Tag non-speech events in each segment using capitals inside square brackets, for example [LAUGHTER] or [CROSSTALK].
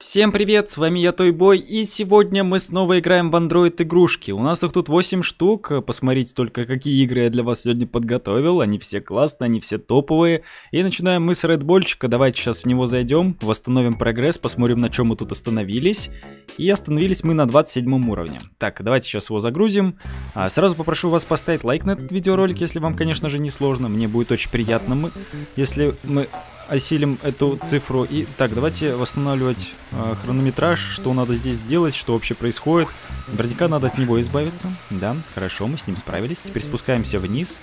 Всем привет, с вами я Тойбой, и сегодня мы снова играем в Android игрушки. У нас их тут 8 штук, посмотрите только, какие игры я для вас сегодня подготовил, они все классные, они все топовые. И начинаем мы с Редбольчика, давайте сейчас в него зайдем, восстановим прогресс, посмотрим, на чем мы тут остановились. И остановились мы на 27 уровне. Так, давайте сейчас его загрузим. А, сразу попрошу вас поставить лайк на этот видеоролик, если вам, конечно же, не сложно, мне будет очень приятно, мы, если мы осилим эту цифру. И так, давайте восстанавливать э, хронометраж, что надо здесь сделать, что вообще происходит. Наверняка надо от него избавиться. Да, хорошо, мы с ним справились. Теперь спускаемся вниз.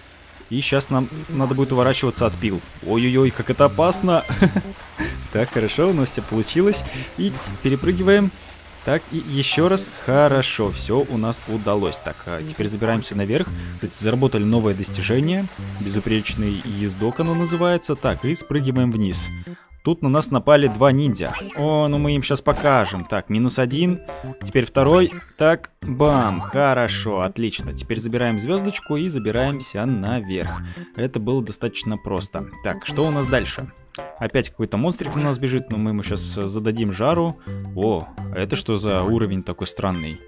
И сейчас нам надо будет уворачиваться от пил. Ой-ой-ой, как это опасно! [LAUGHS] Так, хорошо, у нас все получилось. И перепрыгиваем. Так, и еще раз, хорошо, все у нас удалось. Так, а теперь забираемся наверх. Кстати, заработали новое достижение. Безупречный ездок оно называется. Так, и спрыгиваем вниз. Тут на нас напали два ниндзя. О, ну мы им сейчас покажем. Так, минус один. Теперь второй. Так, бам. Хорошо, отлично. Теперь забираем звездочку и забираемся наверх. Это было достаточно просто. Так, что у нас дальше? Дальше. Опять какой-то монстрик на нас бежит, но мы ему сейчас э, зададим жару. О, это что за уровень такой странный?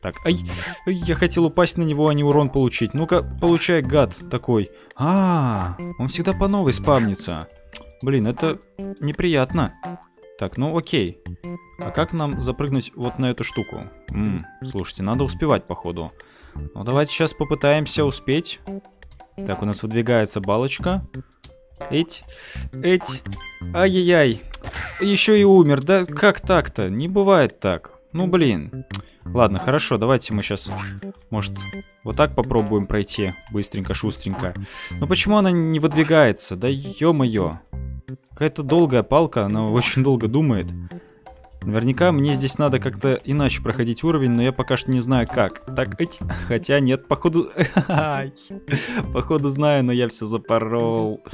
Так, ай, ай, я хотел упасть на него, а не урон получить. Ну-ка, получай, гад такой. А, -а, а, он всегда по новой спавнится. Блин, это неприятно. Так, ну окей. А как нам запрыгнуть вот на эту штуку? М -м, слушайте, надо успевать, походу. Ну, давайте сейчас попытаемся успеть. Так, у нас выдвигается балочка. Эть, эть, ай-яй-яй. Еще и умер, да как так-то? Не бывает так. Ну блин. Ладно, хорошо, давайте мы сейчас, может, вот так попробуем пройти. Быстренько, шустренько. Но почему она не выдвигается? Да ё-моё. Какая-то долгая палка, она очень долго думает. Наверняка мне здесь надо как-то иначе проходить уровень, но я пока что не знаю как. Так, эть, [LAUGHS] хотя нет, походу... [LAUGHS] походу знаю, но я все запорол.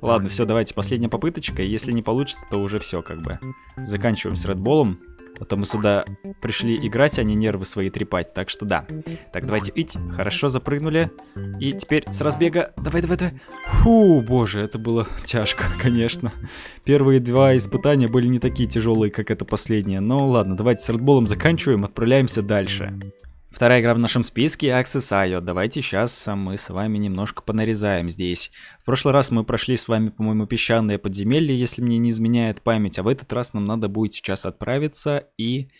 Ладно, все, давайте, последняя попыточка. Если не получится, то уже все как бы. Заканчиваем с Редболом. А то мы сюда пришли играть, а не нервы свои трепать. Так что да. Так, давайте идти. Хорошо, запрыгнули. И теперь с разбега. Давай, давай, давай. Фу, боже, это было [LAUGHS] тяжко, [LAUGHS] конечно. Первые два испытания были не такие тяжелые, как это последнее. Но ну, ладно, давайте с редболом заканчиваем, отправляемся дальше. Вторая игра в нашем списке — Access IO. Давайте сейчас а, мы с вами немножко понарезаем здесь. В прошлый раз мы прошли с вами, по-моему, песчаное подземелье, если мне не изменяет память, а в этот раз нам надо будет сейчас отправиться и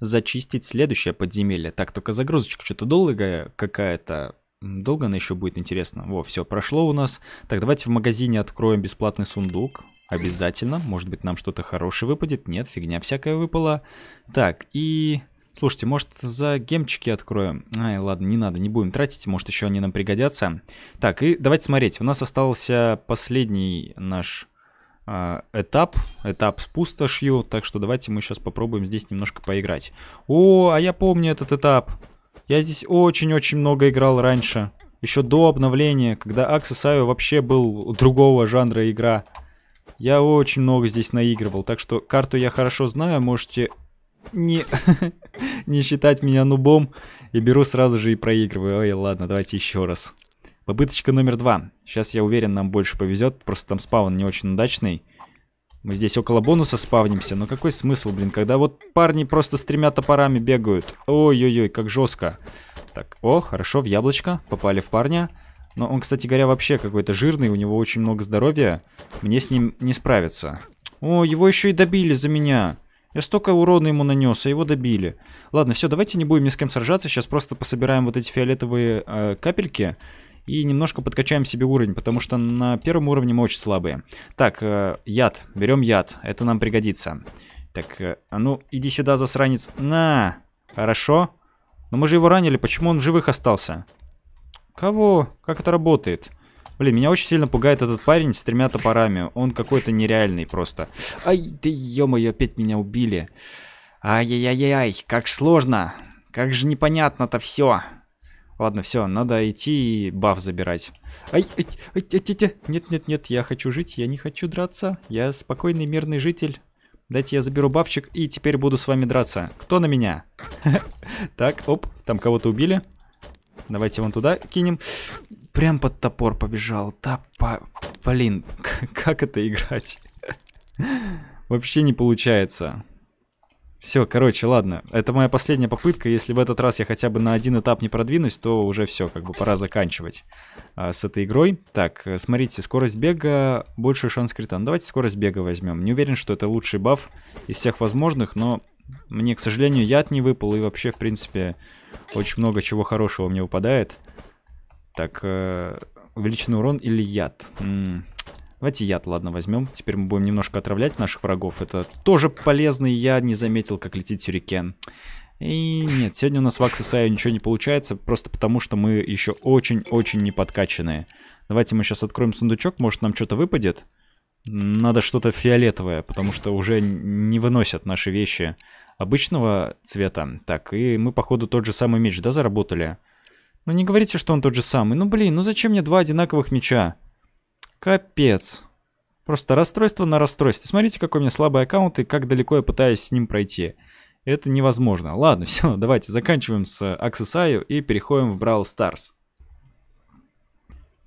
зачистить следующее подземелье. Так, только загрузочка что-то долгая какая-то. Долго она еще будет, интересно. Во, все, прошло у нас. Так, давайте в магазине откроем бесплатный сундук. Обязательно. Может быть, нам что-то хорошее выпадет. Нет, фигня всякая выпала. Так, и... Слушайте, может за гемчики откроем? Ай, ладно, не надо, не будем тратить, может еще они нам пригодятся. Так, и давайте смотреть, у нас остался последний наш э, этап, этап с пустошью, так что давайте мы сейчас попробуем здесь немножко поиграть. О, а я помню этот этап. Я здесь очень-очень много играл раньше. Еще до обновления, когда Access.io вообще был другого жанра игра. Я очень много здесь наигрывал, так что карту я хорошо знаю, можете не, [LAUGHS] не считать меня нубом и беру сразу же и проигрываю. Ой, ладно, давайте еще раз. Попыточка номер два. Сейчас, я уверен, нам больше повезет. Просто там спаун не очень удачный. Мы здесь около бонуса спавнимся. Но какой смысл, блин, когда вот парни просто с тремя топорами бегают. Ой-ой-ой, как жестко. Так, о, хорошо, в яблочко. Попали в парня. Но он, кстати говоря, вообще какой-то жирный. У него очень много здоровья. Мне с ним не справиться. О, его еще и добили за меня. Я столько урона ему нанес, а его добили. Ладно, все, давайте не будем ни с кем сражаться. Сейчас просто пособираем вот эти фиолетовые э, капельки. И немножко подкачаем себе уровень, потому что на первом уровне мы очень слабые. Так, э, яд. Берем яд. Это нам пригодится. Так, э, а ну, иди сюда, засранец. На! Хорошо. Но мы же его ранили, почему он в живых остался? Кого? Как это работает? Блин, меня очень сильно пугает этот парень с тремя топорами. Он какой-то нереальный просто. Ай, ты, ё-моё, опять меня убили. Ай-яй-яй-яй, как сложно. Как же непонятно-то все. Ладно, все, надо идти и баф забирать. Ай, ай, ай, ай, ай, ай. Нет, нет, нет, я хочу жить, я не хочу драться. Я спокойный, мирный житель. Дайте я заберу бафчик и теперь буду с вами драться. Кто на меня? [LAUGHS] Так, оп, там кого-то убили. Давайте вон туда кинем прям под топор побежал. Да, по... блин, [LAUGHS] как это играть? [LAUGHS] Вообще не получается. Все, короче, ладно. Это моя последняя попытка. Если в этот раз я хотя бы на один этап не продвинусь, то уже все, как бы пора заканчивать а, с этой игрой. Так, э, смотрите, скорость бега, больше шанс крита. Ну, давайте скорость бега возьмем. Не уверен, что это лучший баф из всех возможных, но мне, к сожалению, яд не выпал. И вообще, в принципе, очень много чего хорошего мне выпадает. Так, увеличенный э, урон или яд? Давайте яд, ладно, возьмем. Теперь мы будем немножко отравлять наших врагов. Это тоже полезно, и я не заметил, как летит сюрикен. И нет, сегодня у нас в Аксесае ничего не получается, просто потому что мы еще очень-очень не подкачанные. Давайте мы сейчас откроем сундучок, может нам что-то выпадет. Надо что-то фиолетовое, потому что уже не выносят наши вещи обычного цвета. Так, и мы, походу, тот же самый меч, да, заработали? Ну не говорите, что он тот же самый. Ну блин, ну зачем мне два одинаковых меча? Капец. Просто расстройство на расстройстве. Смотрите, какой у меня слабый аккаунт и как далеко я пытаюсь с ним пройти. Это невозможно. Ладно, [LAUGHS] все, давайте заканчиваем с Аксесаю э, и переходим в Brawl Stars.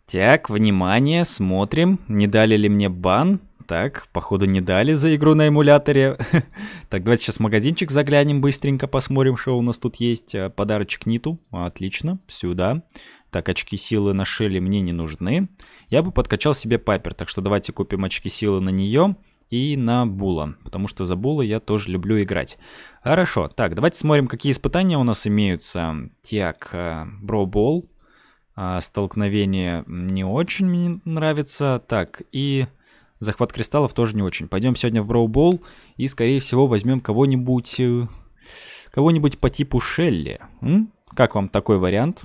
Так, внимание, смотрим, не дали ли мне бан. Так, походу не дали за игру на эмуляторе. [LAUGHS] так, давайте сейчас в магазинчик заглянем быстренько, посмотрим, что у нас тут есть. Э, подарочек Ниту, отлично, сюда. Так, очки силы на Шелли мне не нужны. Я бы подкачал себе Пайпер, так что давайте купим очки силы на нее и на Була, потому что за Була я тоже люблю играть. Хорошо, так, давайте смотрим, какие испытания у нас имеются. Так, э, Бробол, а, столкновение не очень мне нравится. Так, и Захват кристаллов тоже не очень. Пойдем сегодня в Броубол и, скорее всего, возьмем кого-нибудь... Э, кого-нибудь по типу Шелли. М? Как вам такой вариант?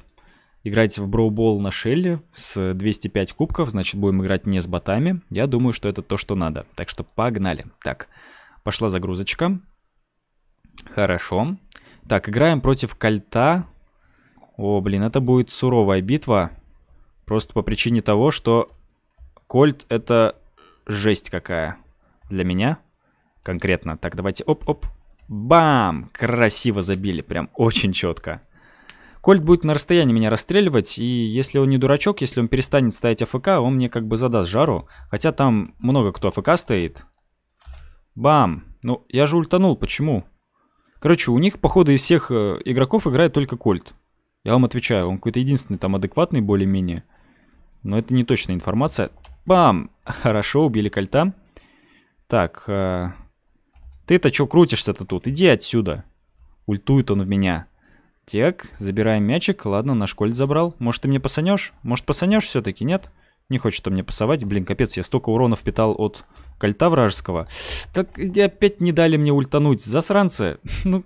Играть в Броубол на Шелли с 205 кубков, значит, будем играть не с ботами. Я думаю, что это то, что надо. Так что погнали. Так, пошла загрузочка. Хорошо. Так, играем против Кольта. О, блин, это будет суровая битва. Просто по причине того, что Кольт это Жесть какая. Для меня конкретно. Так, давайте, оп-оп. Бам! Красиво забили, прям очень четко. Кольт будет на расстоянии меня расстреливать, и если он не дурачок, если он перестанет стоять АФК, он мне как бы задаст жару. Хотя там много кто АФК стоит. Бам! Ну, я же ультанул, почему? Короче, у них, походу, из всех э, игроков играет только Кольт. Я вам отвечаю, он какой-то единственный там адекватный более-менее. Но это не точная информация. Бам! Хорошо, убили кольта. Так, э, ты-то что крутишься-то тут? Иди отсюда. Ультует он в меня. Так, забираем мячик. Ладно, наш кольт забрал. Может, ты мне пасанешь? Может, пасанешь все-таки, нет? Не хочет он мне пасовать. Блин, капец, я столько урона впитал от кольта вражеского. Так, опять не дали мне ультануть. Засранцы. [LAUGHS] Ну,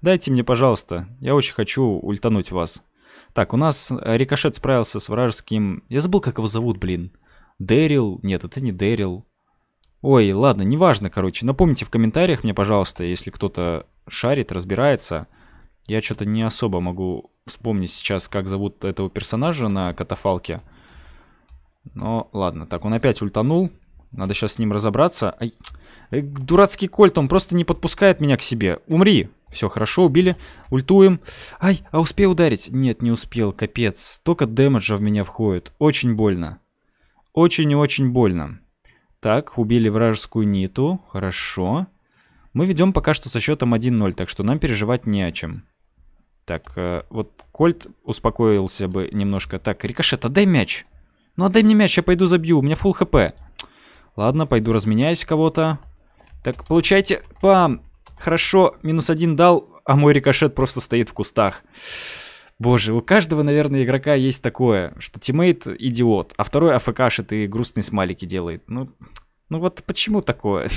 дайте мне, пожалуйста. Я очень хочу ультануть вас. Так, у нас Рикошет справился с вражеским... Я забыл, как его зовут, блин. Дэрил? Нет, это не Дэрил. Ой, ладно, неважно, короче. Напомните в комментариях мне, пожалуйста, если кто-то шарит, разбирается. Я что-то не особо могу вспомнить сейчас, как зовут этого персонажа на катафалке. Но ладно, так, он опять ультанул. Надо сейчас с ним разобраться. Ай, э, дурацкий кольт, он просто не подпускает меня к себе. Умри! Все, хорошо, убили. Ультуем. Ай, а успел ударить? Нет, не успел, капец. Столько дэмэджа в меня входит. Очень больно. Очень и очень больно. Так, убили вражескую ниту. Хорошо. Мы ведем пока что со счетом 1-0, так что нам переживать не о чем. Так, э, вот Кольт успокоился бы немножко. Так, Рикошет, отдай мяч. Ну отдай мне мяч, я пойду забью, у меня full хп. Ладно, пойду разменяюсь кого-то. Так, получайте... Пам! Хорошо, минус один дал, а мой рикошет просто стоит в кустах. Боже, у каждого, наверное, игрока есть такое, что тиммейт идиот, а второй афкшит и грустные смайлики делает. Ну, ну вот почему такое?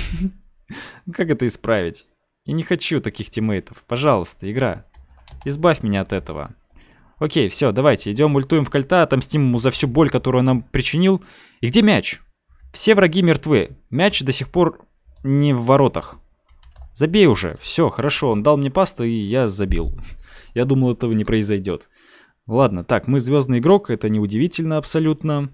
[LAUGHS] Как это исправить? Я не хочу таких тиммейтов. Пожалуйста, игра. Избавь меня от этого. Окей, все, давайте, идем, ультуем в кольта, отомстим ему за всю боль, которую он нам причинил. И где мяч? Все враги мертвы. Мяч до сих пор не в воротах. Забей уже, все, хорошо, он дал мне пасту, и я забил. [LAUGHS] Я думал, этого не произойдет. Ладно, так, мы звездный игрок, это неудивительно абсолютно.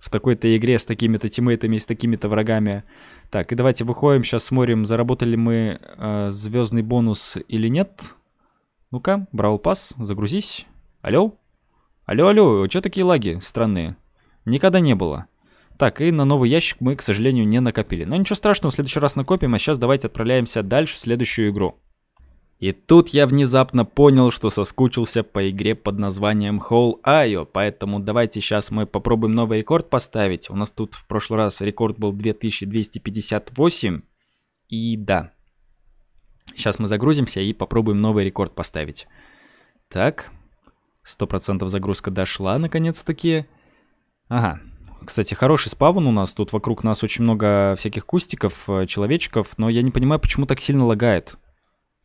В такой-то игре с такими-то тиммейтами, с такими-то врагами. Так, и давайте выходим, сейчас смотрим, заработали мы э, звездный бонус или нет. Ну-ка, Брал Пас, загрузись. Алло? Алло, алло, что такие лаги странные? Никогда не было. Так, и на новый ящик мы, к сожалению, не накопили. Но ничего страшного, в следующий раз накопим, а сейчас давайте отправляемся дальше в следующую игру. И тут я внезапно понял, что соскучился по игре под названием Hall IO, поэтому давайте сейчас мы попробуем новый рекорд поставить. У нас тут в прошлый раз рекорд был 2258, и да. Сейчас мы загрузимся и попробуем новый рекорд поставить. Так, 100% загрузка дошла наконец-таки. Ага, кстати, хороший спавн у нас. Тут вокруг нас очень много всяких кустиков, э, человечков. Но я не понимаю, почему так сильно лагает.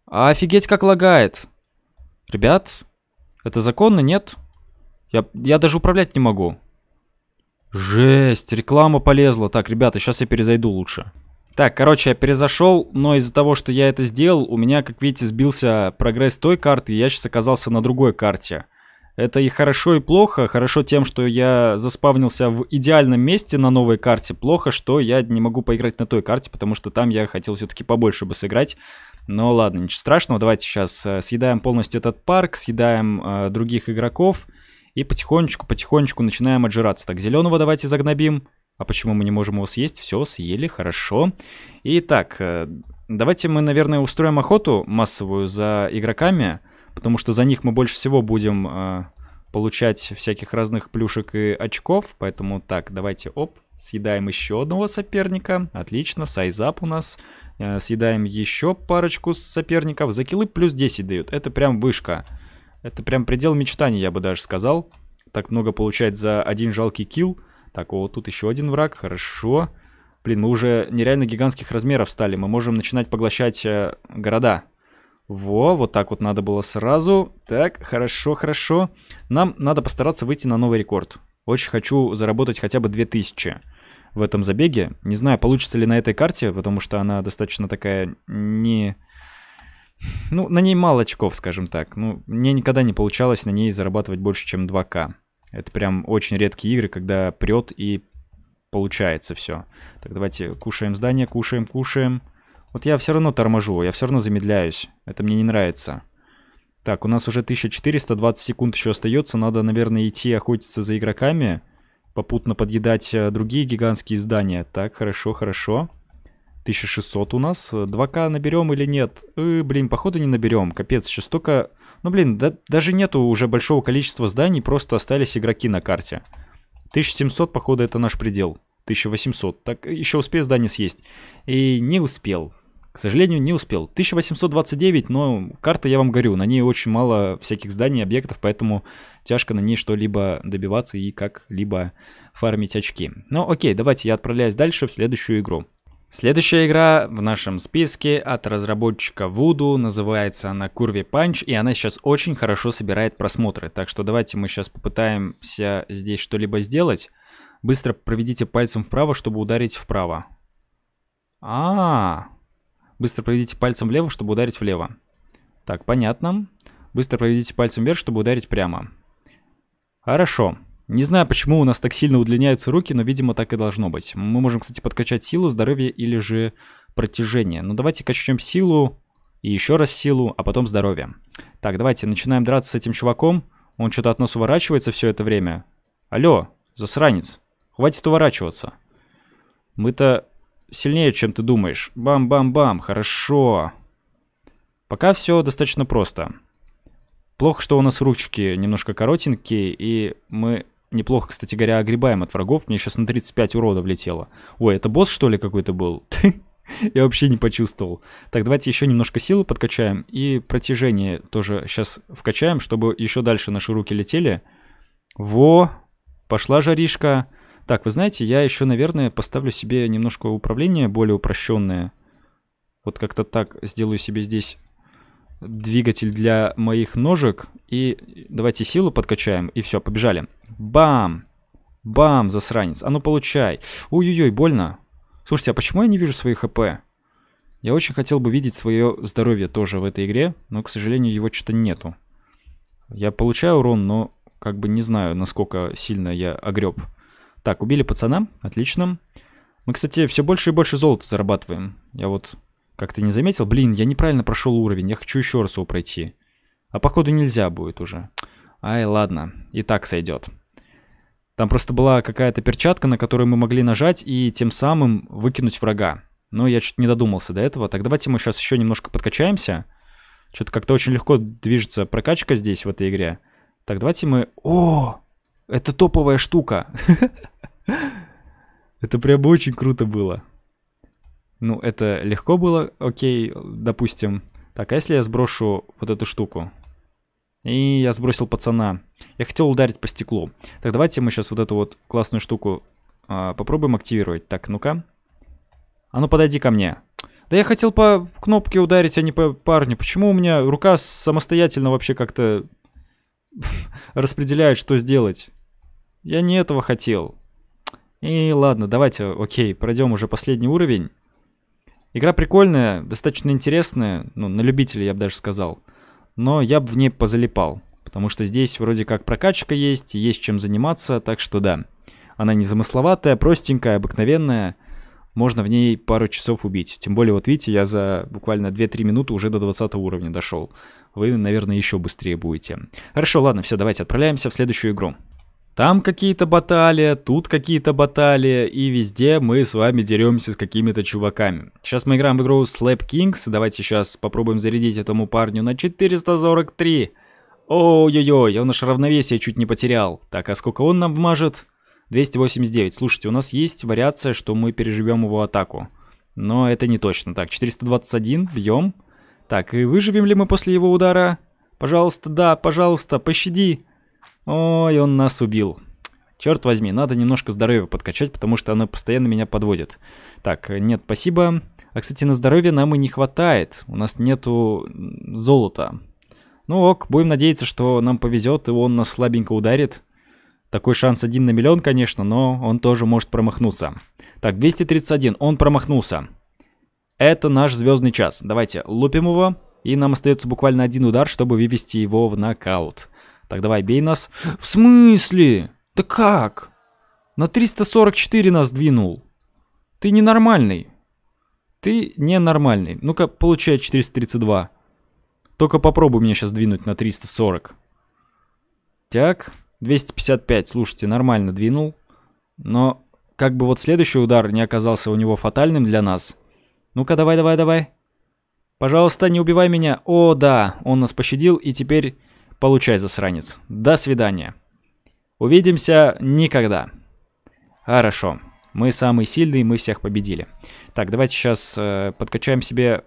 А офигеть, как лагает. Ребят, это законно, нет? Я, я даже управлять не могу. Жесть, реклама полезла. Так, ребята, сейчас я перезайду лучше. Так, короче, я перезашел, но из-за того, что я это сделал, у меня, как видите, сбился прогресс той карты, и я сейчас оказался на другой карте. Это и хорошо, и плохо. Хорошо тем, что я заспавнился в идеальном месте на новой карте. Плохо, что я не могу поиграть на той карте, потому что там я хотел все-таки побольше бы сыграть. Но ладно, ничего страшного. Давайте сейчас э, съедаем полностью этот парк, съедаем э, других игроков. И потихонечку-потихонечку начинаем отжираться. Так, зеленого давайте загнобим. А почему мы не можем его съесть? Все, съели, хорошо. Итак, э, давайте мы, наверное, устроим охоту массовую за игроками потому что за них мы больше всего будем э, получать всяких разных плюшек и очков. Поэтому так, давайте, оп, съедаем еще одного соперника. Отлично, сайзап у нас. Э, съедаем еще парочку соперников. За килы плюс 10 дают, это прям вышка. Это прям предел мечтаний, я бы даже сказал. Так много получать за один жалкий килл. Так, вот тут еще один враг, хорошо. Блин, мы уже нереально гигантских размеров стали. Мы можем начинать поглощать э, города. Во, вот так вот надо было сразу. Так, хорошо, хорошо. Нам надо постараться выйти на новый рекорд. Очень хочу заработать хотя бы 2000 в этом забеге. Не знаю, получится ли на этой карте, потому что она достаточно такая не... Ну, на ней мало очков, скажем так. Ну, мне никогда не получалось на ней зарабатывать больше, чем 2К. Это прям очень редкие игры, когда прет и получается все. Так, давайте кушаем здание, кушаем, кушаем. Вот я все равно торможу, я все равно замедляюсь. Это мне не нравится. Так, у нас уже 1420 секунд еще остается. Надо, наверное, идти охотиться за игроками. Попутно подъедать э, другие гигантские здания. Так, хорошо, хорошо. 1600 у нас. 2К наберем или нет? Э, блин, походу не наберем. Капец, еще столько... Ну, блин, да, даже нету уже большого количества зданий, просто остались игроки на карте. 1700, походу, это наш предел. 1800. Так, еще успею здание съесть. И не успел. К сожалению, не успел. 1829, но карта, я вам говорю, на ней очень мало всяких зданий, объектов, поэтому тяжко на ней что-либо добиваться и как-либо фармить очки. Но ну, окей, давайте я отправляюсь дальше в следующую игру. Следующая игра в нашем списке от разработчика Voodoo, называется она Curvy Punch, и она сейчас очень хорошо собирает просмотры, так что давайте мы сейчас попытаемся здесь что-либо сделать. Быстро проведите пальцем вправо, чтобы ударить вправо. А, -а, -а. Быстро проведите пальцем влево, чтобы ударить влево. Так, понятно. Быстро проведите пальцем вверх, чтобы ударить прямо. Хорошо. Не знаю, почему у нас так сильно удлиняются руки, но, видимо, так и должно быть. Мы можем, кстати, подкачать силу, здоровье или же протяжение. Но ну, давайте качнем силу и еще раз силу, а потом здоровье. Так, давайте начинаем драться с этим чуваком. Он что-то от нас уворачивается все это время. Алло, засранец, хватит уворачиваться. Мы-то сильнее, чем ты думаешь. Бам-бам-бам, хорошо. Пока все достаточно просто. Плохо, что у нас ручки немножко коротенькие, и мы неплохо, кстати говоря, огребаем от врагов. Мне сейчас на 35 урода влетело. Ой, это босс, что ли, какой-то был? [LAUGHS] Я вообще не почувствовал. Так, давайте еще немножко силы подкачаем. И протяжение тоже сейчас вкачаем, чтобы еще дальше наши руки летели. Во! Пошла жаришка. Так, вы знаете, я еще, наверное, поставлю себе немножко управление более упрощенное. Вот как-то так сделаю себе здесь двигатель для моих ножек. И давайте силу подкачаем. И все, побежали. Бам! Бам, засранец. А ну получай. Ой-ой-ой, больно. Слушайте, а почему я не вижу свои хп? Я очень хотел бы видеть свое здоровье тоже в этой игре, но, к сожалению, его что-то нету. Я получаю урон, но как бы не знаю, насколько сильно я огреб. Так, убили пацана. Отлично. Мы, кстати, все больше и больше золота зарабатываем. Я вот как-то не заметил. Блин, я неправильно прошел уровень. Я хочу еще раз его пройти. А походу нельзя будет уже. Ай, ладно. И так сойдет. Там просто была какая-то перчатка, на которую мы могли нажать и тем самым выкинуть врага. Но я что-то не додумался до этого. Так давайте мы сейчас еще немножко подкачаемся. Что-то как-то очень легко движется прокачка здесь, в этой игре. Так, давайте мы... О! Это топовая штука. [LAUGHS] Это прям очень круто было. Ну, это легко было, окей, допустим. Так, а если я сброшу вот эту штуку? И я сбросил пацана. Я хотел ударить по стеклу. Так, давайте мы сейчас вот эту вот классную штуку а, попробуем активировать. Так, ну-ка. А ну, подойди ко мне. Да я хотел по кнопке ударить, а не по парню. Почему у меня рука самостоятельно вообще как-то [LAUGHS] распределяют, что сделать. Я не этого хотел. И ладно, давайте, окей, пройдем уже последний уровень. Игра прикольная, достаточно интересная, ну, на любителя, я бы даже сказал. Но я бы в ней позалипал, потому что здесь вроде как прокачка есть, есть чем заниматься, так что да. Она не замысловатая, простенькая, обыкновенная — можно в ней пару часов убить. Тем более, вот видите, я за буквально 2-3 минуты уже до 20 уровня дошел. Вы, наверное, еще быстрее будете. Хорошо, ладно, все, давайте отправляемся в следующую игру. Там какие-то баталии, тут какие-то баталии, и везде мы с вами деремся с какими-то чуваками. Сейчас мы играем в игру Slap Kings, давайте сейчас попробуем зарядить этому парню на 443. Ой-ой-ой, он наше равновесие чуть не потерял. Так, а сколько он нам вмажет? 289. Слушайте, у нас есть вариация, что мы переживем его атаку. Но это не точно. Так, 421, бьем. Так, и выживем ли мы после его удара? Пожалуйста, да, пожалуйста, пощади. Ой, он нас убил. Черт возьми, надо немножко здоровье подкачать, потому что оно постоянно меня подводит. Так, нет, спасибо. А, кстати, на здоровье нам и не хватает. У нас нету золота. Ну ок, будем надеяться, что нам повезет, и он нас слабенько ударит. Такой шанс 1 на миллион, конечно, но он тоже может промахнуться. Так, 231, он промахнулся. Это наш звездный час. Давайте лупим его. И нам остается буквально один удар, чтобы вывести его в нокаут. Так, давай, бей нас. В смысле? Да как? На 344 нас двинул. Ты ненормальный. Ты ненормальный. Ну-ка, получай 432. Только попробуй меня сейчас двинуть на 340. Так. 255, слушайте, нормально двинул. Но как бы вот следующий удар не оказался у него фатальным для нас. Ну-ка, давай, давай, давай. Пожалуйста, не убивай меня. О, да, он нас пощадил, и теперь получай, засранец. До свидания. Увидимся никогда. Хорошо. Мы самые сильные, мы всех победили. Так, давайте сейчас э, подкачаем себе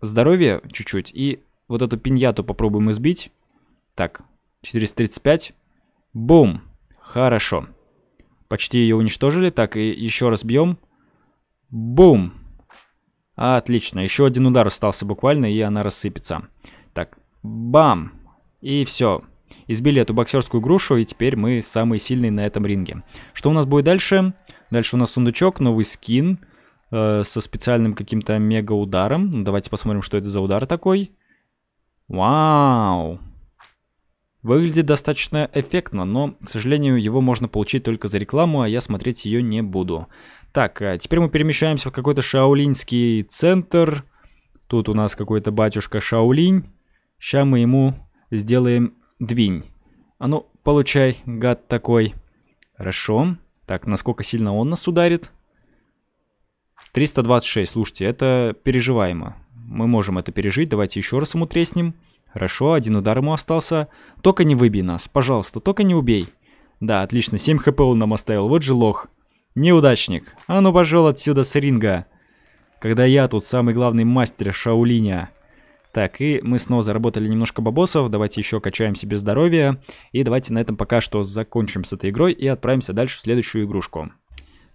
здоровье чуть-чуть. И вот эту пиньяту попробуем избить. Так, 435. Бум. Хорошо. Почти ее уничтожили. Так, и еще раз бьем. Бум. Отлично. Еще один удар остался буквально, и она рассыпется. Так, бам. И все. Избили эту боксерскую грушу, и теперь мы самые сильные на этом ринге. Что у нас будет дальше? Дальше у нас сундучок, новый скин э, со специальным каким-то мега ударом. Ну, давайте посмотрим, что это за удар такой. Вау! Выглядит достаточно эффектно, но, к сожалению, его можно получить только за рекламу, а я смотреть ее не буду. Так, а теперь мы перемещаемся в какой-то шаолиньский центр. Тут у нас какой-то батюшка Шаолинь. Сейчас мы ему сделаем двинь. А ну, получай, гад такой. Хорошо. Так, насколько сильно он нас ударит? 326, слушайте, это переживаемо. Мы можем это пережить, давайте еще раз ему треснем. Хорошо, один удар ему остался. Только не выбей нас, пожалуйста, только не убей. Да, отлично, 7 хп он нам оставил, вот же лох. Неудачник. А ну пожалуй отсюда с ринга. Когда я тут самый главный мастер Шаулиня. Так, и мы снова заработали немножко бабосов. Давайте еще качаем себе здоровье. И давайте на этом пока что закончим с этой игрой и отправимся дальше в следующую игрушку.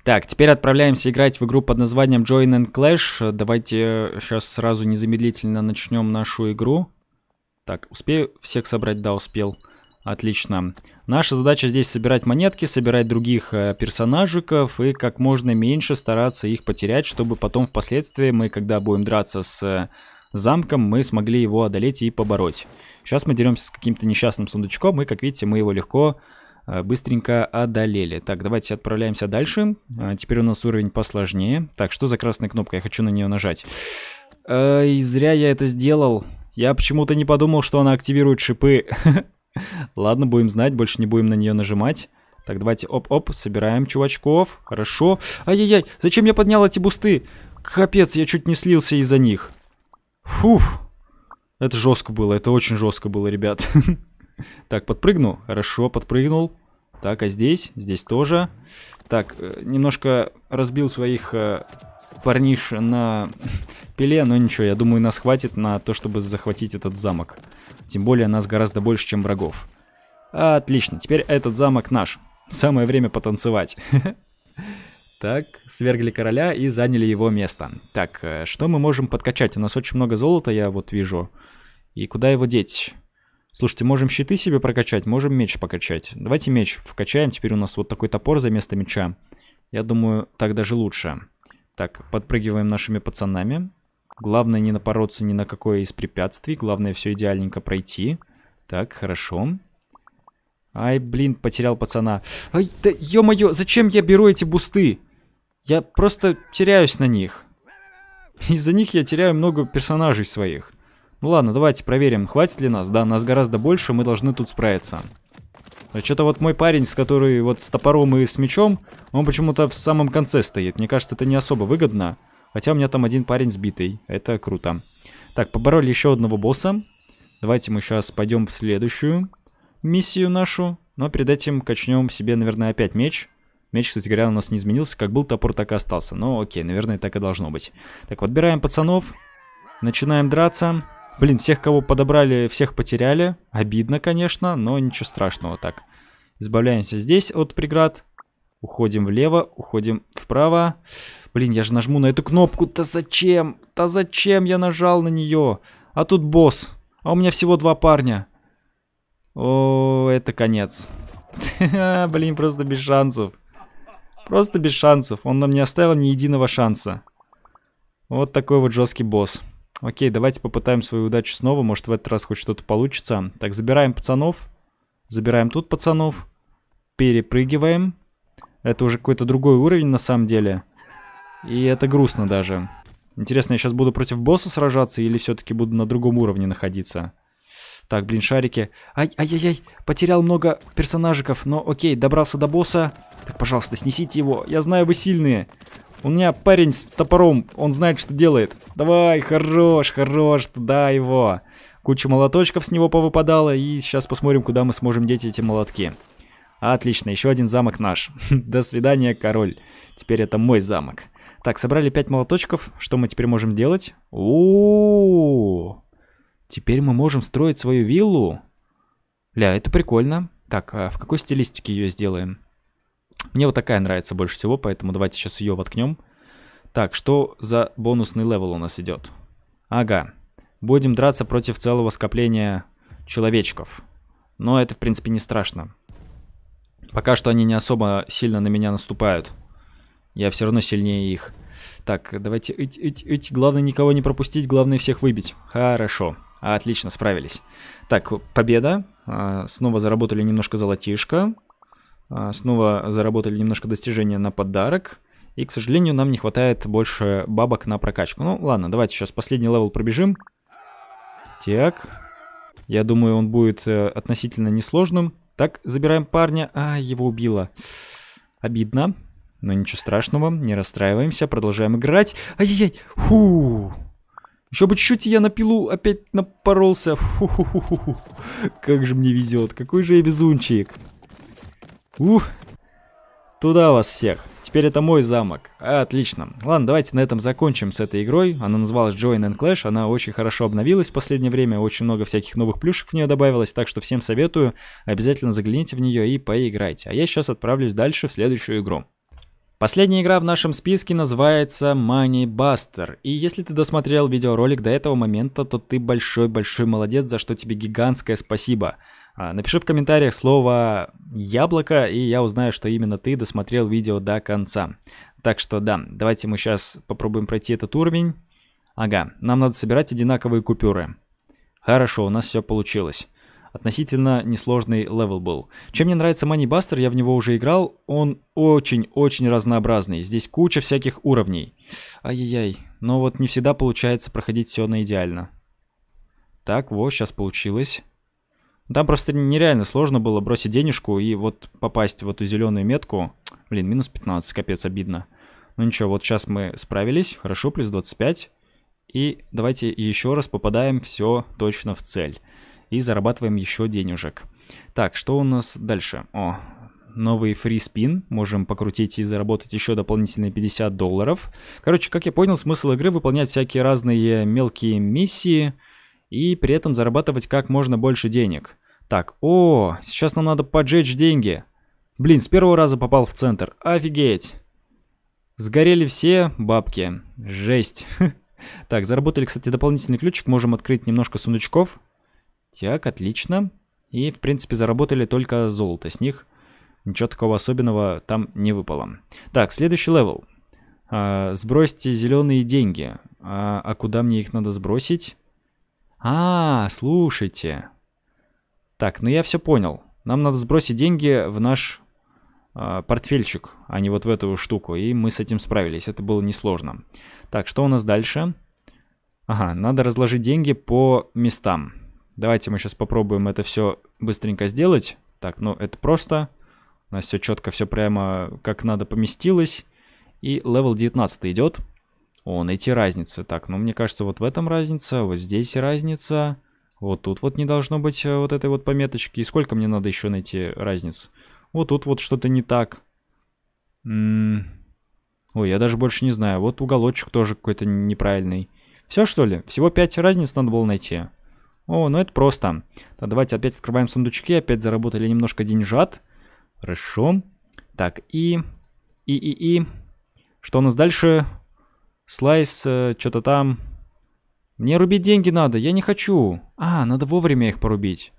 Так, теперь отправляемся играть в игру под названием Join and Clash. Давайте сейчас э, сразу незамедлительно начнем нашу игру. Так, успею всех собрать? Да, успел. Отлично. Наша задача здесь собирать монетки, собирать других э, персонажиков и как можно меньше стараться их потерять, чтобы потом впоследствии мы, когда будем драться с э, замком, мы смогли его одолеть и побороть. Сейчас мы деремся с каким-то несчастным сундучком и, как видите, мы его легко э, быстренько одолели. Так, давайте отправляемся дальше. теперь у нас уровень посложнее. Так, что за красная кнопка? Я хочу на нее нажать. Э, зря я это сделал. Я почему-то не подумал, что она активирует шипы. [LAUGHS] Ладно, будем знать, больше не будем на нее нажимать. Так, давайте, оп-оп, собираем чувачков. Хорошо. Ай-яй-яй, зачем я поднял эти бусты? Капец, я чуть не слился из-за них. Фуф. Это жестко было, это очень жестко было, ребят. [LAUGHS] Так, подпрыгну. Хорошо, подпрыгнул. Так, а здесь? Здесь тоже. Так, э, немножко разбил своих э, парниш на пиле, но ничего, я думаю, нас хватит на то, чтобы захватить этот замок. Тем более нас гораздо больше, чем врагов. Отлично, теперь этот замок наш. Самое время потанцевать. [LAUGHS] Так, свергли короля и заняли его место. Так, э, что мы можем подкачать? У нас очень много золота, я вот вижу. И куда его деть? Слушайте, можем щиты себе прокачать, можем меч покачать. Давайте меч вкачаем, теперь у нас вот такой топор за место меча. Я думаю, так даже лучше. Так, подпрыгиваем нашими пацанами. Главное не напороться ни на какое из препятствий. Главное все идеальненько пройти. Так, хорошо. Ай, блин, потерял пацана. Ай, да ё-моё, зачем я беру эти бусты? Я просто теряюсь на них. Из-за них я теряю много персонажей своих. Ну ладно, давайте проверим, хватит ли нас. Да, нас гораздо больше, мы должны тут справиться что-то вот мой парень, с который вот с топором и с мечом, он почему-то в самом конце стоит. Мне кажется, это не особо выгодно. Хотя у меня там один парень сбитый. Это круто. Так, побороли еще одного босса. Давайте мы сейчас пойдем в следующую миссию нашу. Но перед этим качнем себе, наверное, опять меч. Меч, кстати говоря, у нас не изменился. Как был топор, так и остался. Но окей, наверное, так и должно быть. Так, подбираем пацанов. Начинаем драться. Блин, всех, кого подобрали, всех потеряли. Обидно, конечно, но ничего страшного так. Избавляемся здесь от преград. Уходим влево, уходим вправо. Блин, я же нажму на эту кнопку. Да зачем? Да зачем я нажал на нее? А тут босс. А у меня всего два парня. О, это конец. [LAUGHS] Блин, просто без шансов. Просто без шансов. Он нам не оставил ни единого шанса. Вот такой вот жесткий босс. Окей, давайте попытаем свою удачу снова. Может, в этот раз хоть что-то получится. Так, забираем пацанов. Забираем тут пацанов. Перепрыгиваем. Это уже какой-то другой уровень на самом деле. И это грустно даже. Интересно, я сейчас буду против босса сражаться или все-таки буду на другом уровне находиться? Так, блин, шарики. Ай-яй-яй, потерял много персонажиков, но окей, добрался до босса. Так, пожалуйста, снесите его, я знаю, вы сильные. У меня парень с топором, он знает, что делает. Давай, хорош, хорош, туда его. Куча молоточков с него повыпадала, и сейчас посмотрим, куда мы сможем деть эти молотки. Отлично, еще один замок наш. [LAUGHS] До свидания, король. Теперь это мой замок. Так, собрали 5 молоточков. Что мы теперь можем делать? О, Теперь мы можем строить свою виллу. Ля, это прикольно. Так, а в какой стилистике ее сделаем? Мне вот такая нравится больше всего, поэтому давайте сейчас ее воткнем. Так, что за бонусный левел у нас идет? Ага. Будем драться против целого скопления человечков. Но это, в принципе, не страшно. Пока что они не особо сильно на меня наступают. Я все равно сильнее их. Так, давайте... Ить, ить, ить. Главное никого не пропустить, главное всех выбить. Хорошо. Отлично, справились. Так, победа. А, снова заработали немножко золотишко. А, снова заработали немножко достижения на подарок. И, к сожалению, нам не хватает больше бабок на прокачку. Ну, ладно, давайте сейчас последний левел пробежим. Так. Я думаю, он будет э, относительно несложным. Так, забираем парня. А, его убило. Обидно. Но ничего страшного, не расстраиваемся, продолжаем играть. Ай-яй-яй, фу. Еще бы чуть-чуть я на пилу опять напоролся. Фу -ху -ху -ху. Как же мне везет, какой же я везунчик. Ух! Туда вас всех. Теперь это мой замок. Отлично. Ладно, давайте на этом закончим с этой игрой. Она называлась Join and Clash. Она очень хорошо обновилась в последнее время. Очень много всяких новых плюшек в нее добавилось. Так что всем советую. Обязательно загляните в нее и поиграйте. А я сейчас отправлюсь дальше в следующую игру. Последняя игра в нашем списке называется Money Buster. И если ты досмотрел видеоролик до этого момента, то ты большой-большой молодец, за что тебе гигантское спасибо. Спасибо. А, напиши в комментариях слово «яблоко», и я узнаю, что именно ты досмотрел видео до конца. Так что да, давайте мы сейчас попробуем пройти этот уровень. Ага, нам надо собирать одинаковые купюры. Хорошо, у нас все получилось. Относительно несложный левел был. Чем мне нравится Money Buster, я в него уже играл. Он очень-очень разнообразный. Здесь куча всяких уровней. Ай-яй-яй. Но вот не всегда получается проходить все на идеально. Так, вот, сейчас получилось. Там просто нереально сложно было бросить денежку и вот попасть в эту зеленую метку. Блин, минус 15, капец, обидно. Ну ничего, вот сейчас мы справились, хорошо, плюс 25. И давайте еще раз попадаем все точно в цель. И зарабатываем еще денежек. Так, что у нас дальше? О, новый free spin, Можем покрутить и заработать еще дополнительные 50 долларов. Короче, как я понял, смысл игры выполнять всякие разные мелкие миссии и при этом зарабатывать как можно больше денег. Так, о, сейчас нам надо поджечь деньги. Блин, с первого раза попал в центр. Офигеть. Сгорели все бабки. Жесть. [LAUGHS] Так, заработали, кстати, дополнительный ключик. Можем открыть немножко сундучков. Так, отлично. И, в принципе, заработали только золото с них. Ничего такого особенного там не выпало. Так, следующий левел. А, сбросьте зеленые деньги. А, а куда мне их надо сбросить? А, слушайте. Так, ну я все понял. Нам надо сбросить деньги в наш э, портфельчик, а не вот в эту штуку. И мы с этим справились. Это было несложно. Так, что у нас дальше? Ага, надо разложить деньги по местам. Давайте мы сейчас попробуем это все быстренько сделать. Так, ну это просто. У нас все четко, все прямо как надо поместилось. И левел 19 идет. О, найти разницы. Так, ну мне кажется, вот в этом разница, вот здесь разница. Вот тут вот не должно быть э, вот этой вот пометочки. И сколько мне надо еще найти разниц? Вот тут вот что-то не так. М м-м. -м Ой, я даже больше не знаю. Вот уголочек тоже какой-то неправильный. Все что ли? Всего 5 разниц надо было найти. О, ну это просто. Так, давайте опять открываем сундучки. Опять заработали немножко деньжат. Хорошо. Так, и... И-и-и... Что у нас дальше? Слайс, э, что-то там. Мне рубить деньги надо, я не хочу. А, надо вовремя их порубить.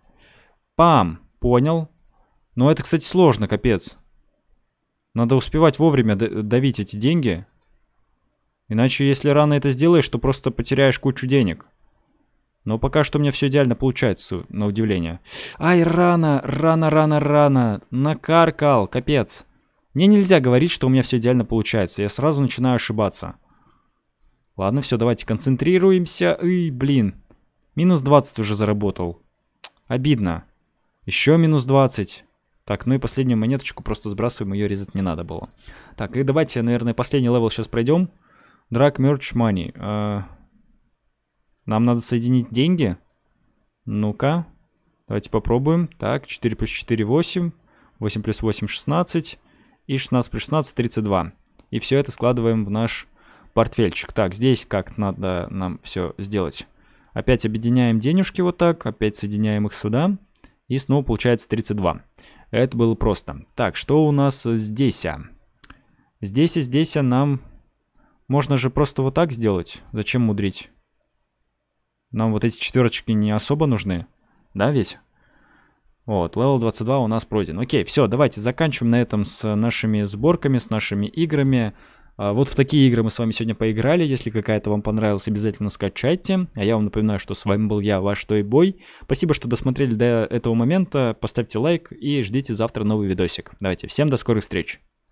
Пам, понял. Но это, кстати, сложно, капец. Надо успевать вовремя давить эти деньги. Иначе, если рано это сделаешь, то просто потеряешь кучу денег. Но пока что у меня все идеально получается, на удивление. Ай, рано, рано, рано, рано. Накаркал, капец. Мне нельзя говорить, что у меня все идеально получается. Я сразу начинаю ошибаться. Ладно, все, давайте концентрируемся. И блин. Минус 20 уже заработал. Обидно. Еще минус 20. Так, ну и последнюю монеточку просто сбрасываем, ее резать не надо было. Так, и давайте, наверное, последний левел сейчас пройдем. Drag мерч, мани. нам надо соединить деньги. Ну-ка. Давайте попробуем. Так, 4 плюс 4, 8. 8 плюс 8, 16. И 16 плюс 16, 32. И все это складываем в наш портфельчик. Так, здесь как надо нам все сделать. Опять объединяем денежки вот так, опять соединяем их сюда. И снова получается 32. Это было просто. Так, что у нас здесь? Здесь и здесь нам... Можно же просто вот так сделать. Зачем мудрить? Нам вот эти четверочки не особо нужны. Да, ведь? Вот, левел 22 у нас пройден. Окей, все, давайте заканчиваем на этом с нашими сборками, с нашими играми. А, вот в такие игры мы с вами сегодня поиграли. Если какая-то вам понравилась, обязательно скачайте. А я вам напоминаю, что с вами был я, ваш Той Бой. Спасибо, что досмотрели до этого момента. Поставьте лайк и ждите завтра новый видосик. Давайте, всем до скорых встреч!